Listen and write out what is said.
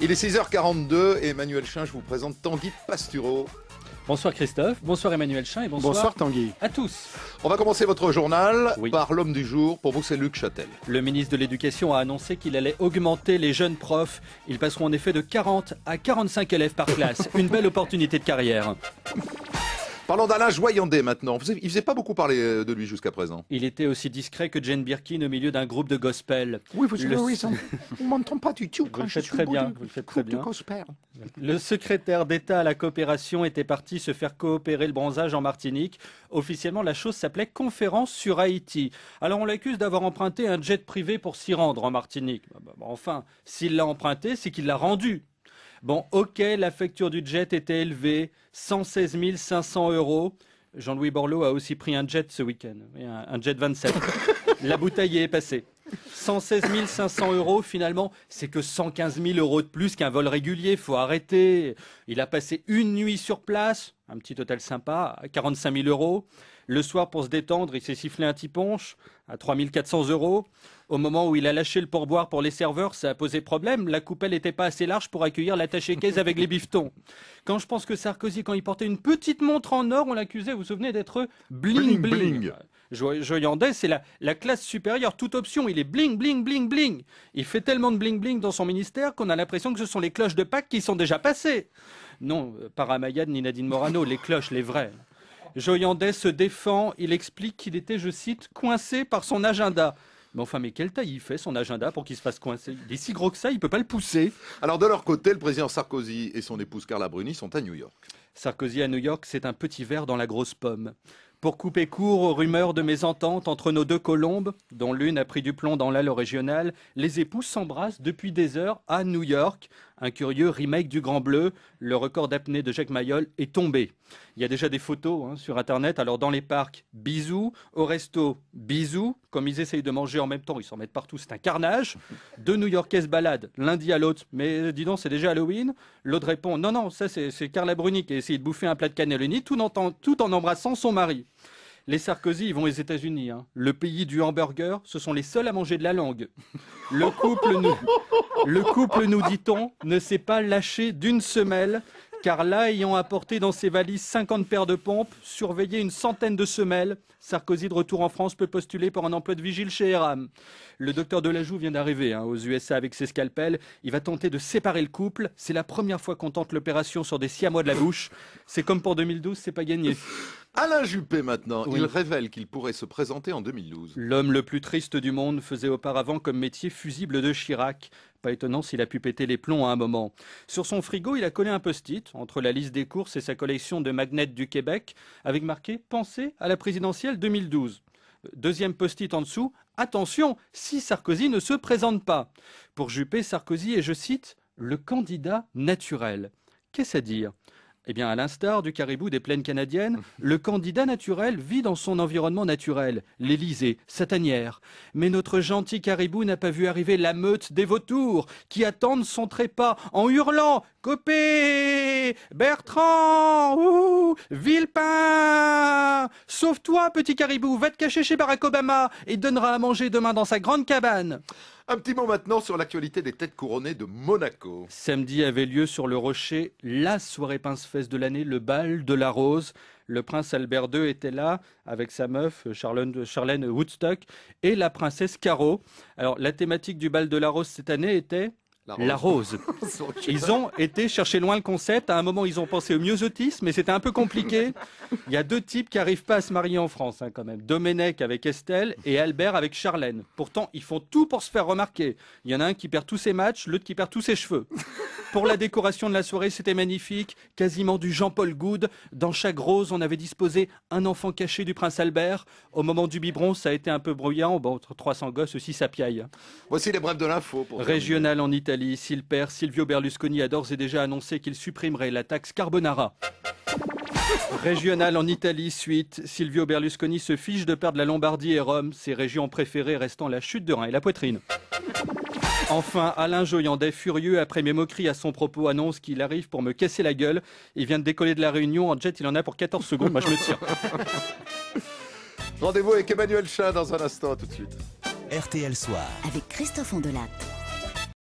Il est 6h42 et Emmanuel Chain, je vous présente Tanguy Pastureau. Bonsoir Christophe, bonsoir Emmanuel Chain et bonsoir, Tanguy. à tous. On va commencer votre journal par l'homme du jour. Pour vous, c'est Luc Châtel. Le ministre de l'Éducation a annoncé qu'il allait augmenter les jeunes profs. Ils passeront en effet de 40 à 45 élèves par classe. Une belle opportunité de carrière. Parlons d'Alain Joyandé maintenant. Il faisait pas beaucoup parler euh, de lui jusqu'à présent. Il était aussi discret que Jane Birkin au milieu d'un groupe de gospel. Oui, vous le... oui, on m'entend pas du tout. quand le suis très bien. Vous le faites très bien. Le secrétaire d'État à la coopération était parti se faire coopérer le bronzage en Martinique. Officiellement, la chose s'appelait conférence sur Haïti. Alors on l'accuse d'avoir emprunté un jet privé pour s'y rendre en Martinique. Bah, bah, bah, enfin, s'il l'a emprunté, c'est qu'il l'a rendu Bon, ok, la facture du jet était élevée, 116 500 euros. Jean-Louis Borloo a aussi pris un jet ce week-end, un jet 27. la bouteille est passée. 116 500 euros, finalement, c'est que 115 000 euros de plus qu'un vol régulier. Faut arrêter. Il a passé une nuit sur place un petit hôtel sympa, à 45 000 euros. Le soir, pour se détendre, il s'est sifflé un petit ponche à 3 400 euros. Au moment où il a lâché le pourboire pour les serveurs, ça a posé problème. La coupelle n'était pas assez large pour accueillir l'attaché caisse avec les bifetons. Quand je pense que Sarkozy, quand il portait une petite montre en or, on l'accusait, vous vous souvenez, d'être bling. bling. Joyandet, c'est la, classe supérieure, toute option. Il est bling, bling, bling, bling. Il fait tellement de bling, bling dans son ministère qu'on a l'impression que ce sont les cloches de Pâques qui sont déjà passées. Non, euh, pas Ramayad ni Nadine Morano, les cloches, les vraies. Joyandet se défend, il explique qu'il était, je cite, coincé par son agenda. Mais enfin, mais quelle taille il fait son agenda pour qu'il se fasse coincer Il est si gros que ça, il ne peut pas le pousser. Alors de leur côté, le président Sarkozy et son épouse Carla Bruni sont à New York. Sarkozy à New York, c'est un petit verre dans la grosse pomme pour couper court aux rumeurs de mésentente entre nos deux colombes, dont l'une a pris du plomb dans l'aile régionale, les époux s'embrassent depuis des heures à New York, un curieux remake du Grand Bleu. Le record d'apnée de Jacques Mayol est tombé. Il y a déjà des photos hein, sur Internet. Alors dans les parcs, bisous. Au resto, bisous. Comme ils essayent de manger en même temps, ils s'en mettent partout. C'est un carnage. Deux New-Yorkais baladent l'un à l'autre. Mais dis donc, c'est déjà Halloween. L'autre répond, non, non, ça c'est Carla Bruni qui a essayé de bouffer un plat de cannelloni tout en, tout en embrassant son mari. Les Sarkozy, ils vont aux États-Unis. Hein. Le pays du hamburger, ce sont les seuls à manger de la langue. Le couple, nous, le couple, nous dit-on, ne s'est pas lâché d'une semelle, car là, ayant apporté dans ses valises 50 paires de pompes, surveillé une centaine de semelles, Sarkozy de retour en France peut postuler pour un emploi de vigile chez Eram. Le docteur Delajoux vient d'arriver hein, aux USA avec ses scalpels. Il va tenter de séparer le couple. C'est la première fois qu'on tente l'opération sur des siamois de la bouche. C'est comme pour 2012, c'est pas gagné. Alain Juppé maintenant, il révèle qu'il pourrait se présenter en 2012. L'homme le plus triste du monde faisait auparavant comme métier fusible de Chirac. Pas étonnant s'il a pu péter les plombs à un moment. Sur son frigo, il a collé un post-it entre la liste des courses et sa collection de magnets du Québec avec marqué Pensez à la présidentielle 2012. Euh, deuxième post-it en dessous, attention si Sarkozy ne se présente pas. Pour Juppé, Sarkozy est, je cite, le candidat naturel. Qu'est-ce à dire eh bien, à l'instar du caribou des plaines canadiennes, le candidat naturel vit dans son environnement naturel, l'Élysée, sa tanière. Mais notre gentil caribou n'a pas vu arriver la meute des vautours qui attendent son trépas en hurlant Copé Bertrand Villepin Sauve-toi, petit caribou, va te cacher chez Barack Obama et donnera à manger demain dans sa grande cabane. Un petit mot maintenant sur l'actualité des têtes couronnées de Monaco. Samedi avait lieu sur le rocher la soirée pince-fesse de l'année, le bal de la rose. Le prince Albert II était là avec sa meuf Charlène Woodstock et la princesse Caro. Alors la thématique du bal de la rose cette année était la rose. Oh, ils ont été chercher loin le concept. À un moment, ils ont pensé au myosotisme, mais c'était un peu compliqué. Il y a deux types qui arrivent pas à se marier en France, hein, quand même. Domenech avec Estelle et Albert avec Charlène. Pourtant, ils font tout pour se faire remarquer. Il y en a un qui perd tous ses matchs, l'autre qui perd tous ses cheveux. Pour la décoration de la soirée, c'était magnifique. Quasiment du Jean-Paul Goud. Dans chaque rose, on avait disposé un enfant caché du prince Albert. Au moment du biberon, ça a été un peu bruyant. Bon, entre 300 gosses aussi, ça piaille. Voici les brèves de l'info. Régional en Italie s'il perd, Silvio Berlusconi a d'ores et déjà annoncé qu'il supprimerait la taxe carbonara. Régional en Italie, suite. Silvio Berlusconi se fiche de perdre la Lombardie et Rome, ses régions préférées restant la chute de Rhin et la poitrine. Enfin, Alain Joyandet, furieux après mes moqueries à son propos, annonce qu'il arrive pour me casser la gueule. Il vient de décoller de la Réunion. En jet, il en a pour 14 secondes. Moi, je me tiens. Rendez-vous avec Emmanuel Chat dans un instant, tout de suite. RTL Soir. Avec Christophe Andolat.